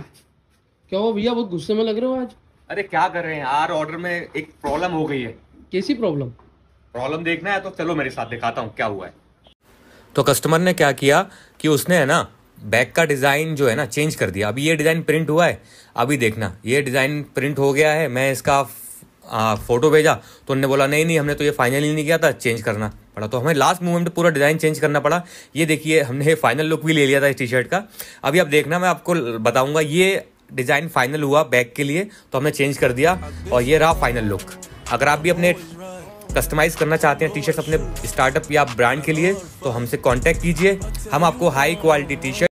क्या हुआ भैया बहुत गुस्से में लग रहे हो आज अरे क्या कर रहे हैं यार ऑर्डर में एक प्रॉब्लम हो गई है कैसी प्रॉब्लम प्रॉब्लम देखना है तो चलो मेरे साथ दिखाता हूँ क्या हुआ है तो कस्टमर ने क्या किया कि उसने है ना बैग का डिज़ाइन जो है ना चेंज कर दिया अभी ये डिज़ाइन प्रिंट हुआ है अभी देखना ये डिज़ाइन प्रिंट हो गया है मैं इसका फ़ोटो भेजा तो उनने बोला नहीं नहीं हमने तो ये फाइनल ही नहीं किया था चेंज करना पड़ा तो हमें लास्ट मोमेंट पूरा डिज़ाइन चेंज करना पड़ा ये देखिए हमने फाइनल लुक भी ले लिया था इस टी शर्ट का अभी आप देखना मैं आपको बताऊंगा ये डिज़ाइन फाइनल हुआ बैग के लिए तो हमने चेंज कर दिया और ये रहा फाइनल लुक अगर आप भी अपने कस्टमाइज़ करना चाहते हैं टी शर्ट अपने स्टार्टअप या ब्रांड के लिए तो हमसे कॉन्टैक्ट कीजिए हम आपको हाई क्वालिटी टी शर्ट